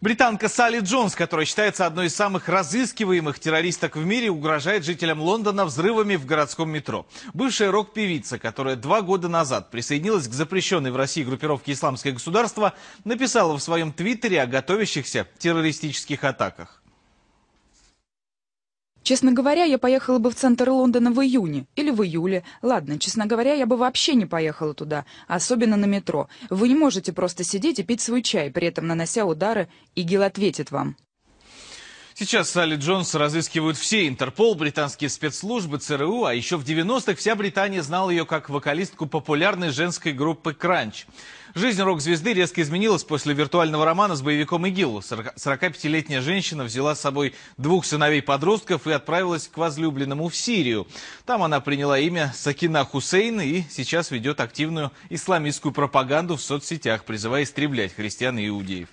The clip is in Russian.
Британка Салли Джонс, которая считается одной из самых разыскиваемых террористок в мире, угрожает жителям Лондона взрывами в городском метро. Бывшая рок-певица, которая два года назад присоединилась к запрещенной в России группировке «Исламское государство», написала в своем твиттере о готовящихся террористических атаках. Честно говоря, я поехала бы в центр Лондона в июне или в июле. Ладно, честно говоря, я бы вообще не поехала туда, особенно на метро. Вы не можете просто сидеть и пить свой чай, при этом нанося удары, и Гил ответит вам. Сейчас Салли Джонс разыскивают все Интерпол, британские спецслужбы, ЦРУ, а еще в 90-х вся Британия знала ее как вокалистку популярной женской группы «Кранч». Жизнь рок-звезды резко изменилась после виртуального романа с боевиком ИГИЛ. 45-летняя женщина взяла с собой двух сыновей-подростков и отправилась к возлюбленному в Сирию. Там она приняла имя Сакина Хусейн и сейчас ведет активную исламистскую пропаганду в соцсетях, призывая истреблять христиан и иудеев.